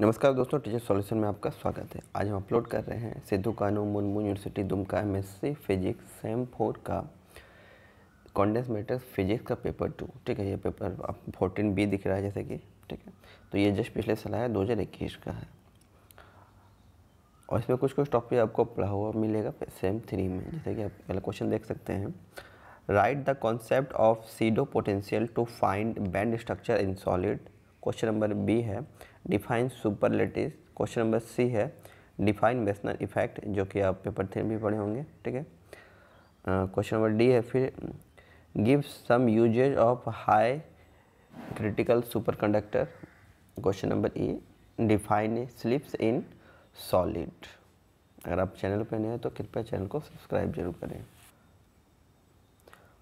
नमस्कार दोस्तों teacher solution में आपका स्वागत है आज हम अपलोड कर रहे हैं Sidhu Kanu Murmu university Dumka M S C physics sem four का कॉन्डेंस मैटर्स फिजिक्स का पेपर टू ठीक है ये पेपर आप फोर्टीन बी दिख रहा है जैसे कि ठीक है तो ये जस्ट पिछले साल आया दो हज़ार इक्कीस का है और इसमें कुछ कुछ टॉपिक आपको पढ़ा हुआ मिलेगा सेम थ्री में जैसे कि आप पहले क्वेश्चन देख सकते हैं right the concept of pseudo potential to find band structure in solid question number B है define superlative question number C है डिफाइन बेसनल इफेक्ट जो कि आप पेपर थ्री भी पढ़े होंगे ठीक है क्वेश्चन नंबर डी है फिर give some usages of high critical superconductor question number E define slips in solid अगर आप चैनल पर नए हैं तो कृपया चैनल को सब्सक्राइब जरूर करें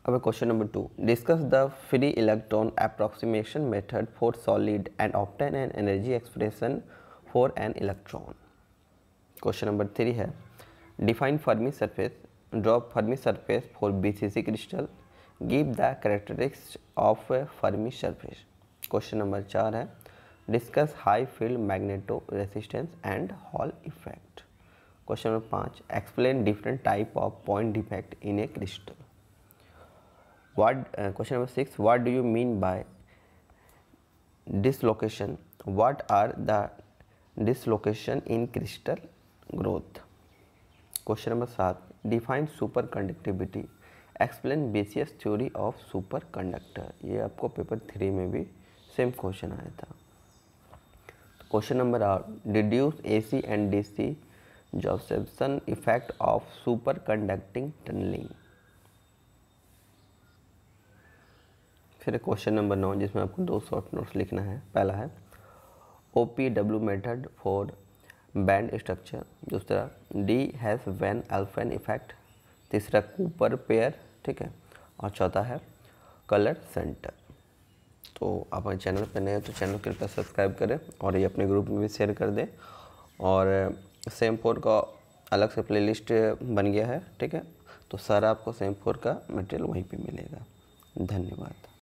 अब question number two discuss the free electron approximation method for solid and obtain an energy expression for an electron question number three है define Fermi surface draw Fermi surface for BCC crystal give the characteristics of Fermi surface question number चार है discuss high field magnetoresistance and Hall effect question number पाँच explain different type of point defect in a crystal what question number 6 what do you mean by dislocation what are the dislocation in crystal growth question number 7 define superconductivity explain BCS theory of superconductor ये आपको paper three में भी same question आया था question number आठ deduce A C and D C Josephson effect of superconducting tunneling फिर question number नौ जिसमें आपको दो शॉर्ट नोट्स लिखना है पहला है O P W method for band structure दूसरा de Haas van Alphen effect तीसरा कूपर पेयर ठीक है और चौथा है कलर सेंटर तो आप हमारे चैनल पर नए हैं तो चैनल कृपया सब्सक्राइब करें और ये अपने ग्रुप में भी शेयर कर दें और सेम फोर का अलग से प्लेलिस्ट बन गया है ठीक है तो सारा आपको सेम फोर का मटेरियल वहीं पे मिलेगा धन्यवाद